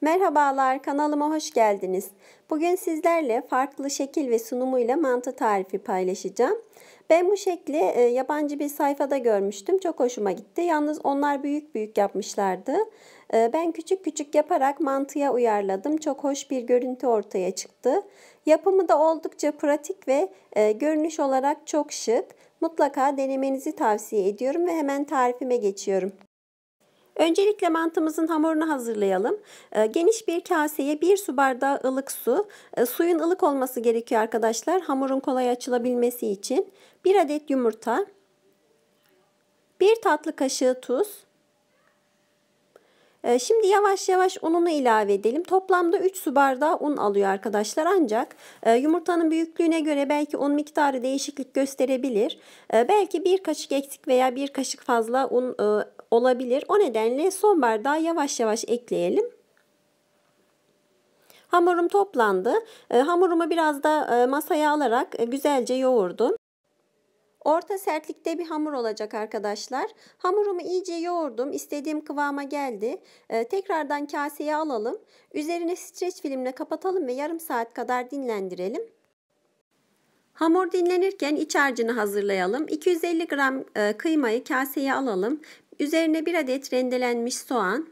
Merhabalar kanalıma hoş geldiniz. Bugün sizlerle farklı şekil ve sunumuyla mantı tarifi paylaşacağım. Ben bu şekli e, yabancı bir sayfada görmüştüm. Çok hoşuma gitti. Yalnız onlar büyük büyük yapmışlardı. E, ben küçük küçük yaparak mantıya uyarladım. Çok hoş bir görüntü ortaya çıktı. Yapımı da oldukça pratik ve e, görünüş olarak çok şık. Mutlaka denemenizi tavsiye ediyorum ve hemen tarifime geçiyorum. Öncelikle mantımızın hamurunu hazırlayalım. Ee, geniş bir kaseye 1 su bardağı ılık su. Ee, suyun ılık olması gerekiyor arkadaşlar hamurun kolay açılabilmesi için. 1 adet yumurta. 1 tatlı kaşığı tuz. Ee, şimdi yavaş yavaş ununu ilave edelim. Toplamda 3 su bardağı un alıyor arkadaşlar ancak e, yumurtanın büyüklüğüne göre belki un miktarı değişiklik gösterebilir. E, belki bir kaşık eksik veya bir kaşık fazla un e, olabilir. O nedenle son bardağı yavaş yavaş ekleyelim. Hamurum toplandı. Hamurumu biraz da masaya alarak güzelce yoğurdum. Orta sertlikte bir hamur olacak arkadaşlar. Hamurumu iyice yoğurdum. İstediğim kıvama geldi. Ee, tekrardan kaseye alalım. Üzerine streç filmle kapatalım ve yarım saat kadar dinlendirelim. Hamur dinlenirken iç harcını hazırlayalım. 250 gram e, kıymayı kaseye alalım. Üzerine 1 adet rendelenmiş soğan,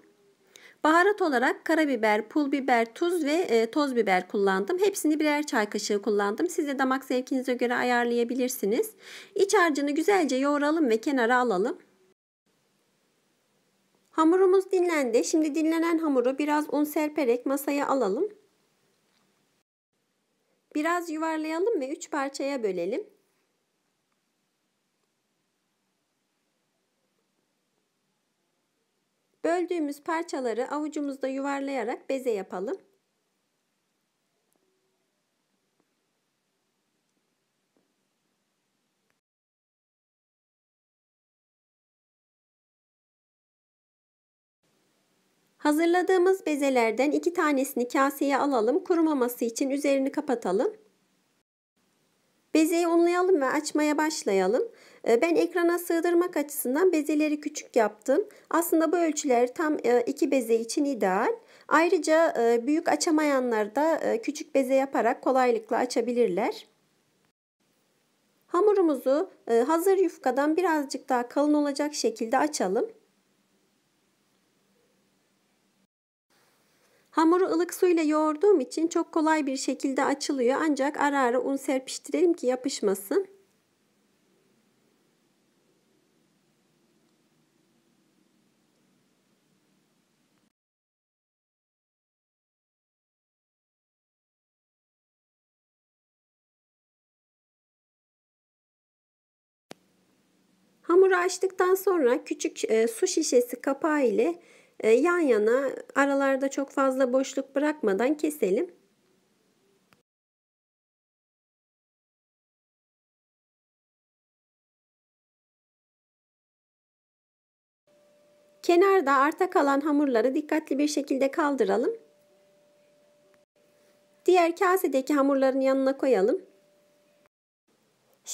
Baharat olarak karabiber, pul biber, tuz ve e, toz biber kullandım. Hepsini birer çay kaşığı kullandım. Siz de damak zevkinize göre ayarlayabilirsiniz. İç harcını güzelce yoğuralım ve kenara alalım. Hamurumuz dinlendi. Şimdi dinlenen hamuru biraz un serperek masaya alalım. Biraz yuvarlayalım ve 3 parçaya bölelim. Böldüğümüz parçaları avucumuzda yuvarlayarak beze yapalım. Hazırladığımız bezelerden iki tanesini kaseye alalım. Kurumaması için üzerini kapatalım. Bezeyi unlayalım ve açmaya başlayalım. Ee, ben ekrana sığdırmak açısından bezeleri küçük yaptım. Aslında bu ölçüler tam e, iki beze için ideal. Ayrıca e, büyük açamayanlar da e, küçük beze yaparak kolaylıkla açabilirler. Hamurumuzu hazır yufkadan birazcık daha kalın olacak şekilde açalım. Hamuru ılık suyla yoğurduğum için çok kolay bir şekilde açılıyor ancak ara ara un serpiştirelim ki yapışmasın. Hamuru açtıktan sonra küçük e, su şişesi kapağı ile e, yan yana aralarda çok fazla boşluk bırakmadan keselim. Kenarda arta kalan hamurları dikkatli bir şekilde kaldıralım. Diğer kasedeki hamurların yanına koyalım.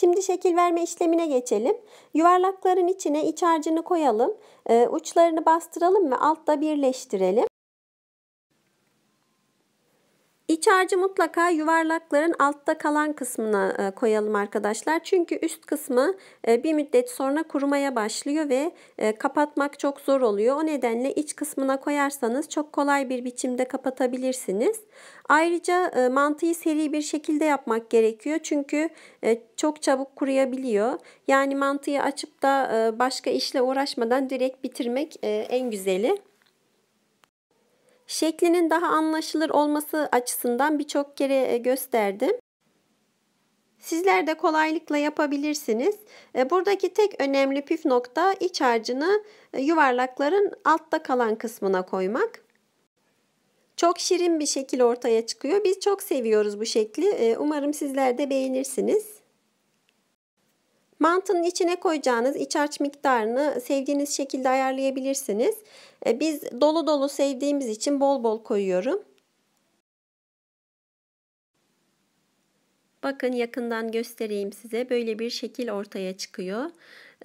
Şimdi şekil verme işlemine geçelim. Yuvarlakların içine iç harcını koyalım. Ee, uçlarını bastıralım ve altta birleştirelim. İç harcı mutlaka yuvarlakların altta kalan kısmına e, koyalım arkadaşlar. Çünkü üst kısmı e, bir müddet sonra kurumaya başlıyor ve e, kapatmak çok zor oluyor. O nedenle iç kısmına koyarsanız çok kolay bir biçimde kapatabilirsiniz. Ayrıca mantıyı seri bir şekilde yapmak gerekiyor. Çünkü çok çabuk kuruyabiliyor. Yani mantıyı açıp da başka işle uğraşmadan direkt bitirmek en güzeli. Şeklinin daha anlaşılır olması açısından birçok kere e, gösterdim. Sizler de kolaylıkla yapabilirsiniz. E, buradaki tek önemli püf nokta iç harcını e, yuvarlakların altta kalan kısmına koymak. Çok şirin bir şekil ortaya çıkıyor. Biz çok seviyoruz bu şekli. Umarım sizler de beğenirsiniz. Mantının içine koyacağınız iç harç miktarını sevdiğiniz şekilde ayarlayabilirsiniz. E, biz dolu dolu sevdiğimiz için bol bol koyuyorum. Bakın yakından göstereyim size. Böyle bir şekil ortaya çıkıyor.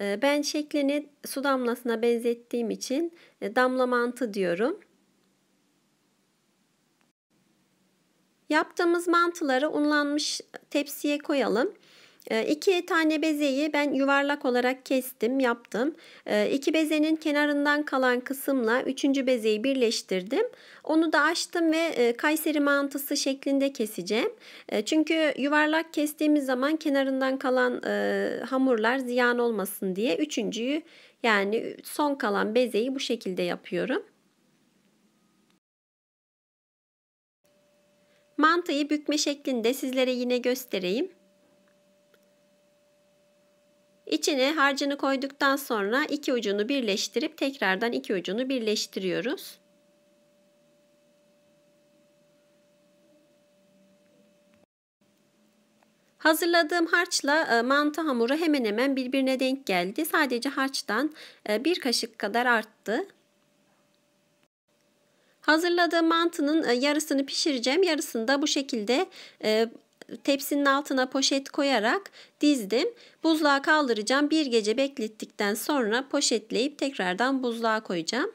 E, ben şeklini su damlasına benzettiğim için e, damla mantı diyorum. Yaptığımız mantıları unlanmış tepsiye koyalım. Ee, iki tane bezeyi ben yuvarlak olarak kestim, yaptım. Ee, iki bezenin kenarından kalan kısımla üçüncü bezeyi birleştirdim. Onu da açtım ve e, Kayseri mantısı şeklinde keseceğim. Ee, çünkü yuvarlak kestiğimiz zaman kenarından kalan e, hamurlar ziyan olmasın diye üçüncüyü yani son kalan bezeyi bu şekilde yapıyorum. Mantıyı bükme şeklinde sizlere yine göstereyim. İçine harcını koyduktan sonra iki ucunu birleştirip tekrardan iki ucunu birleştiriyoruz. Hazırladığım harçla e, mantı hamuru hemen hemen birbirine denk geldi. Sadece harçtan e, bir kaşık kadar arttı. Hazırladığım mantının e, yarısını pişireceğim. Yarısını da bu şekilde tepsinin altına poşet koyarak dizdim. Buzluğa kaldıracağım. Bir gece beklettikten sonra poşetleyip tekrardan buzluğa koyacağım.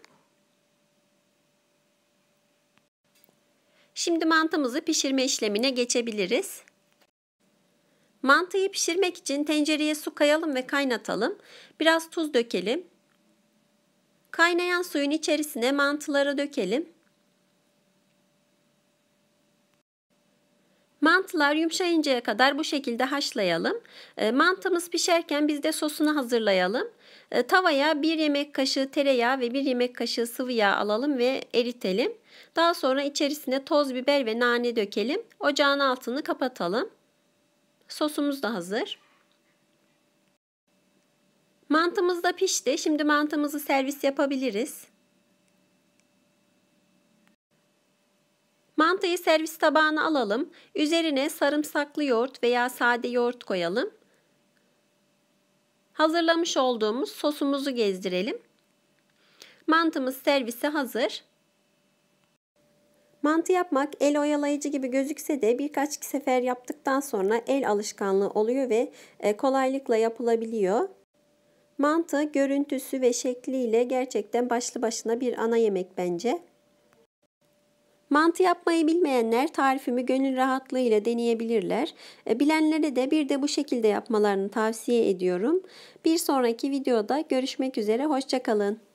Şimdi mantımızı pişirme işlemine geçebiliriz. Mantıyı pişirmek için tencereye su kayalım ve kaynatalım. Biraz tuz dökelim. Kaynayan suyun içerisine mantıları dökelim. Mantılar yumuşayıncaya kadar bu şekilde haşlayalım. Ee, mantımız pişerken biz de sosunu hazırlayalım. Ee, tavaya 1 yemek kaşığı tereyağı ve 1 yemek kaşığı sıvı yağ alalım ve eritelim. Daha sonra içerisine toz biber ve nane dökelim. Ocağın altını kapatalım. Sosumuz da hazır. Mantımız da pişti. Şimdi mantımızı servis yapabiliriz. Mantıyı servis tabağına alalım. Üzerine sarımsaklı yoğurt veya sade yoğurt koyalım. Hazırlamış olduğumuz sosumuzu gezdirelim. Mantımız servise hazır. Mantı yapmak el oyalayıcı gibi gözükse de birkaç sefer yaptıktan sonra el alışkanlığı oluyor ve e, kolaylıkla yapılabiliyor. Mantı görüntüsü ve şekliyle gerçekten başlı başına bir ana yemek bence. Mantı yapmayı bilmeyenler tarifimi gönül rahatlığıyla deneyebilirler. E, bilenlere de bir de bu şekilde yapmalarını tavsiye ediyorum. Bir sonraki videoda görüşmek üzere, hoşçakalın.